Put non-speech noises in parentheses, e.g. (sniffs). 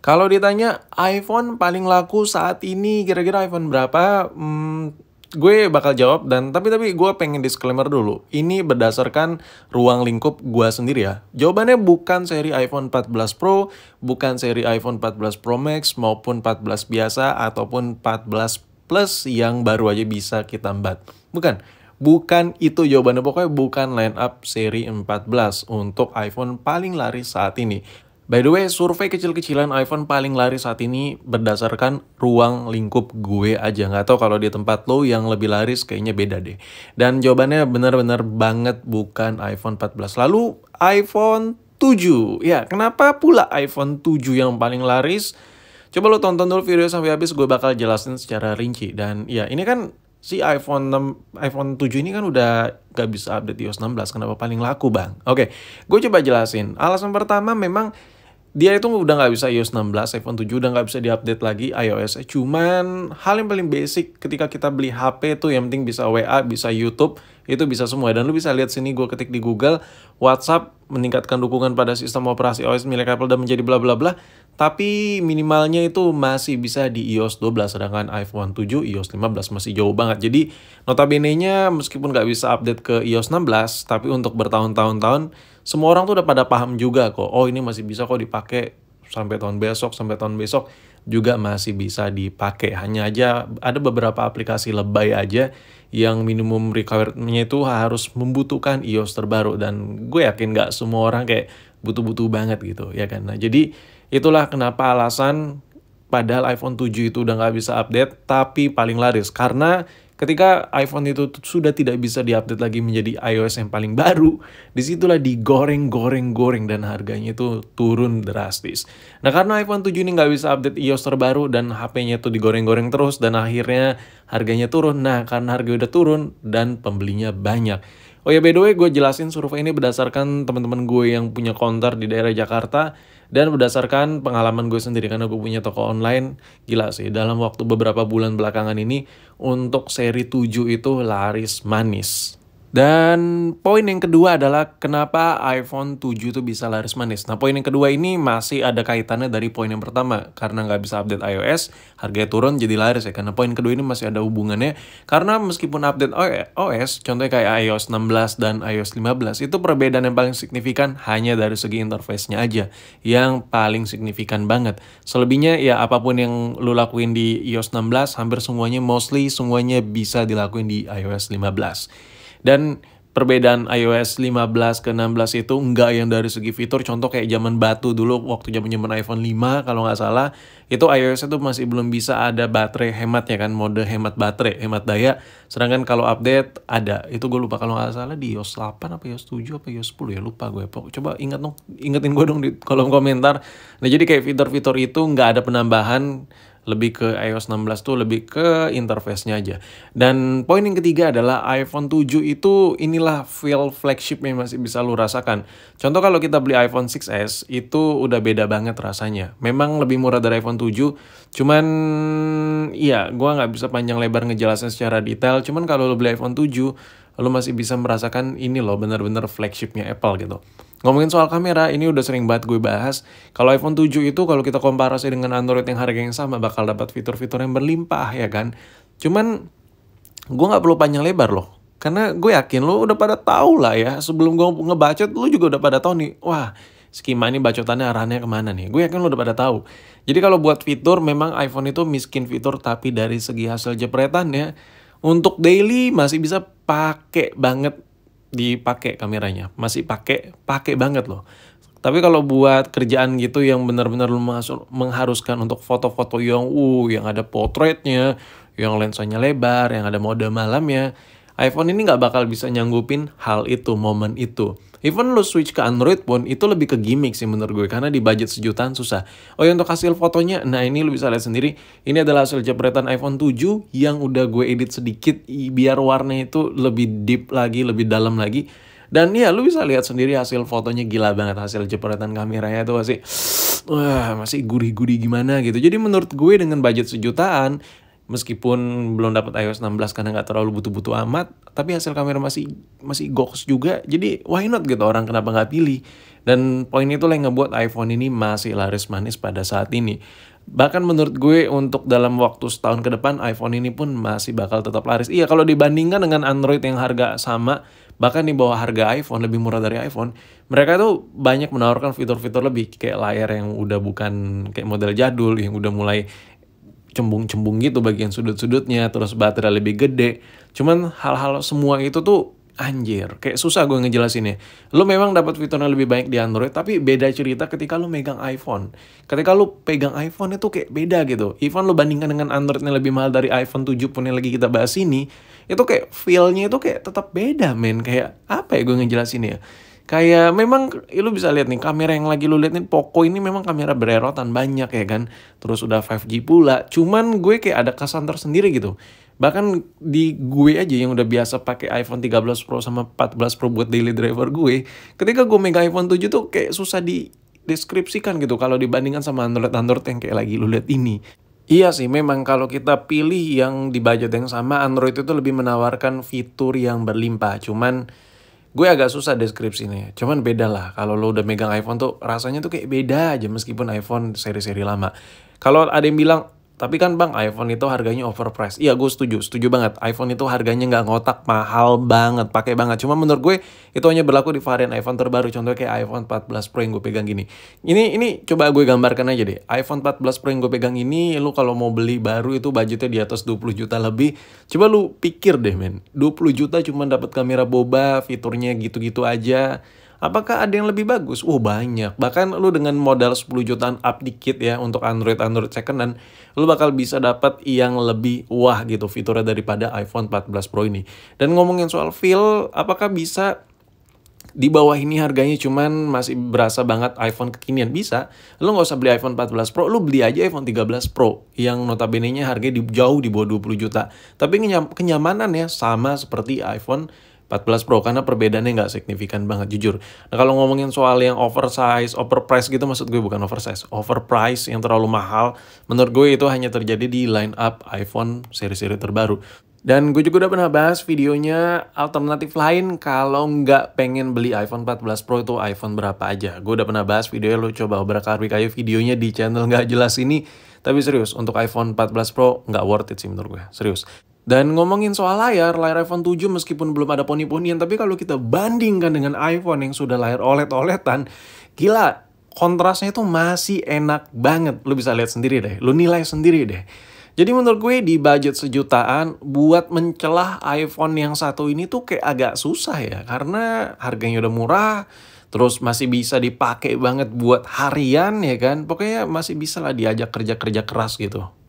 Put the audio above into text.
Kalau ditanya iPhone paling laku saat ini kira-kira iPhone berapa? Hmm, gue bakal jawab dan tapi tapi gue pengen disclaimer dulu. Ini berdasarkan ruang lingkup gue sendiri ya. Jawabannya bukan seri iPhone 14 Pro, bukan seri iPhone 14 Pro Max maupun 14 biasa ataupun 14 Plus yang baru aja bisa kita embat. Bukan. Bukan itu jawabannya pokoknya bukan line up seri 14 untuk iPhone paling laris saat ini. By the way, survei kecil-kecilan iPhone paling laris saat ini berdasarkan ruang lingkup gue aja. Nggak tau kalau di tempat lo yang lebih laris kayaknya beda deh. Dan jawabannya benar-benar banget bukan iPhone 14. Lalu iPhone 7. Ya, kenapa pula iPhone 7 yang paling laris? Coba lo tonton dulu video sampai habis, gue bakal jelasin secara rinci. Dan ya, ini kan si iPhone 6, iPhone 7 ini kan udah gak bisa update iOS 16, kenapa paling laku bang? Oke, gue coba jelasin. Alasan pertama memang dia itu udah nggak bisa iOS 16, iPhone 7 udah nggak bisa diupdate lagi iOS. Cuman hal yang paling basic ketika kita beli HP itu yang penting bisa WA, bisa YouTube, itu bisa semua. Dan lu bisa lihat sini gue ketik di Google, WhatsApp meningkatkan dukungan pada sistem operasi OS milik Apple dan menjadi bla bla bla. Tapi minimalnya itu masih bisa di iOS 12, sedangkan iPhone 7, iOS 15 masih jauh banget. Jadi notabene-nya meskipun nggak bisa update ke iOS 16, tapi untuk bertahun-tahun-tahun, semua orang tuh udah pada paham juga kok. Oh ini masih bisa kok dipakai sampai tahun besok, sampai tahun besok juga masih bisa dipakai. Hanya aja ada beberapa aplikasi lebay aja yang minimum requirement-nya itu harus membutuhkan iOS terbaru dan gue yakin nggak semua orang kayak butuh-butuh banget gitu ya kan. Nah, jadi itulah kenapa alasan padahal iPhone 7 itu udah nggak bisa update tapi paling laris karena Ketika iPhone itu sudah tidak bisa diupdate lagi menjadi iOS yang paling baru, disitulah digoreng-goreng-goreng dan harganya itu turun drastis. Nah karena iPhone 7 ini nggak bisa update iOS terbaru dan HP-nya itu digoreng-goreng terus dan akhirnya harganya turun. Nah karena harga udah turun dan pembelinya banyak. Oh ya by the way gue jelasin survei ini berdasarkan teman-teman gue yang punya konter di daerah Jakarta dan berdasarkan pengalaman gue sendiri karena gue punya toko online, gila sih. Dalam waktu beberapa bulan belakangan ini untuk seri 7 itu laris manis. Dan poin yang kedua adalah kenapa iPhone 7 tuh bisa laris manis. Nah poin yang kedua ini masih ada kaitannya dari poin yang pertama. Karena nggak bisa update iOS, harganya turun jadi laris ya. Karena poin kedua ini masih ada hubungannya. Karena meskipun update OS, e, contohnya kayak iOS 16 dan iOS 15, itu perbedaan yang paling signifikan hanya dari segi interface-nya aja. Yang paling signifikan banget. Selebihnya ya apapun yang lu lakuin di iOS 16, hampir semuanya mostly semuanya bisa dilakuin di iOS 15. Dan perbedaan iOS 15 ke 16 itu enggak yang dari segi fitur contoh kayak zaman batu dulu waktu zaman zaman iPhone 5 kalau nggak salah itu iOS itu masih belum bisa ada baterai hemat ya kan mode hemat baterai hemat daya sedangkan kalau update ada itu gue lupa kalau nggak salah di iOS 8 apa iOS 7 apa iOS 10 ya lupa gue coba ingat dong ingetin gue dong di kolom komentar nah jadi kayak fitur-fitur itu nggak ada penambahan lebih ke iOS 16 tuh lebih ke interface-nya aja. Dan poin yang ketiga adalah iPhone 7 itu inilah feel flagship yang masih bisa lu rasakan. Contoh kalau kita beli iPhone 6s itu udah beda banget rasanya. Memang lebih murah dari iPhone 7, cuman iya gua nggak bisa panjang lebar ngejelasin secara detail, cuman kalau lu beli iPhone 7 lu masih bisa merasakan ini loh bener-bener flagshipnya Apple gitu. Ngomongin soal kamera, ini udah sering banget gue bahas. Kalau iPhone 7 itu kalau kita komparasi dengan Android yang harga yang sama bakal dapat fitur-fitur yang berlimpah ya kan. Cuman gue nggak perlu panjang lebar loh. Karena gue yakin lo udah pada tahu lah ya. Sebelum gue ngebacot, lo juga udah pada tahu nih. Wah, skema ini bacotannya arahnya kemana nih. Gue yakin lo udah pada tahu. Jadi kalau buat fitur, memang iPhone itu miskin fitur. Tapi dari segi hasil jepretannya, untuk daily masih bisa pakai banget dipakai kameranya masih pakai pakai banget loh tapi kalau buat kerjaan gitu yang benar-benar mengharuskan untuk foto-foto yang uh yang ada potretnya yang lensanya lebar yang ada mode malamnya iPhone ini nggak bakal bisa nyanggupin hal itu, momen itu. Even lo switch ke Android pun itu lebih ke gimmick sih menurut gue karena di budget sejutaan susah. Oh ya untuk hasil fotonya, nah ini lo bisa lihat sendiri. Ini adalah hasil jepretan iPhone 7 yang udah gue edit sedikit biar warna itu lebih deep lagi, lebih dalam lagi. Dan ya lu bisa lihat sendiri hasil fotonya gila banget hasil jepretan kameranya itu masih (sniffs) wah masih gurih-gurih gimana gitu. Jadi menurut gue dengan budget sejutaan meskipun belum dapat iOS 16 karena nggak terlalu butuh-butuh amat tapi hasil kamera masih masih goks juga jadi why not gitu orang kenapa nggak pilih dan poin lah yang ngebuat iPhone ini masih laris manis pada saat ini bahkan menurut gue untuk dalam waktu setahun ke depan iPhone ini pun masih bakal tetap laris iya kalau dibandingkan dengan Android yang harga sama bahkan di bawah harga iPhone lebih murah dari iPhone mereka tuh banyak menawarkan fitur-fitur lebih kayak layar yang udah bukan kayak model jadul yang udah mulai cembung-cembung gitu bagian sudut-sudutnya terus baterai lebih gede cuman hal-hal semua itu tuh anjir kayak susah gue ngejelasinnya lo memang dapat fiturnya lebih banyak di Android tapi beda cerita ketika lo megang iPhone ketika lo pegang iPhone itu kayak beda gitu iPhone lo bandingkan dengan Android yang lebih mahal dari iPhone 7 pun yang lagi kita bahas ini itu kayak feelnya itu kayak tetap beda men kayak apa ya gue ngejelasinnya ya kayak memang ya lu bisa lihat nih kamera yang lagi lu lihat nih Poco ini memang kamera bererotan banyak ya kan terus udah 5G pula cuman gue kayak ada kesan tersendiri gitu bahkan di gue aja yang udah biasa pakai iPhone 13 Pro sama 14 Pro buat daily driver gue ketika gue megang iPhone 7 tuh kayak susah di deskripsikan gitu kalau dibandingkan sama Android-Android yang kayak lagi lu lihat ini Iya sih, memang kalau kita pilih yang di budget yang sama, Android itu lebih menawarkan fitur yang berlimpah. Cuman gue agak susah deskripsinya cuman beda lah kalau lo udah megang iPhone tuh rasanya tuh kayak beda aja meskipun iPhone seri-seri lama kalau ada yang bilang tapi kan bang, iPhone itu harganya overpriced. Iya, gue setuju, setuju banget. iPhone itu harganya nggak ngotak, mahal banget, pakai banget. Cuma menurut gue itu hanya berlaku di varian iPhone terbaru. Contohnya kayak iPhone 14 Pro yang gue pegang gini. Ini ini coba gue gambarkan aja deh. iPhone 14 Pro yang gue pegang ini, lu kalau mau beli baru itu budgetnya di atas 20 juta lebih. Coba lu pikir deh men, 20 juta cuma dapat kamera boba, fiturnya gitu-gitu aja Apakah ada yang lebih bagus? Uh banyak. Bahkan lu dengan modal 10 jutaan up dikit ya untuk Android Android dan lu bakal bisa dapat yang lebih wah gitu fiturnya daripada iPhone 14 Pro ini. Dan ngomongin soal feel, apakah bisa di bawah ini harganya cuman masih berasa banget iPhone kekinian bisa lo nggak usah beli iPhone 14 Pro lo beli aja iPhone 13 Pro yang notabene nya harganya di, jauh di bawah 20 juta tapi kenyamanannya kenyamanan ya sama seperti iPhone 14 Pro karena perbedaannya nggak signifikan banget jujur. Nah kalau ngomongin soal yang oversize, overprice gitu maksud gue bukan oversize, overprice yang terlalu mahal, menurut gue itu hanya terjadi di line up iPhone seri-seri terbaru. Dan gue juga udah pernah bahas videonya alternatif lain kalau nggak pengen beli iPhone 14 Pro itu iPhone berapa aja. Gue udah pernah bahas videonya, lo coba berkarwik aja videonya di channel nggak jelas ini. Tapi serius, untuk iPhone 14 Pro nggak worth it sih menurut gue, serius. Dan ngomongin soal layar, layar iPhone 7 meskipun belum ada poni-ponian, tapi kalau kita bandingkan dengan iPhone yang sudah layar OLED-OLEDan, gila, kontrasnya itu masih enak banget. Lu bisa lihat sendiri deh, lu nilai sendiri deh. Jadi menurut gue di budget sejutaan buat mencelah iPhone yang satu ini tuh kayak agak susah ya karena harganya udah murah, terus masih bisa dipakai banget buat harian ya kan. Pokoknya masih bisa lah diajak kerja-kerja keras gitu.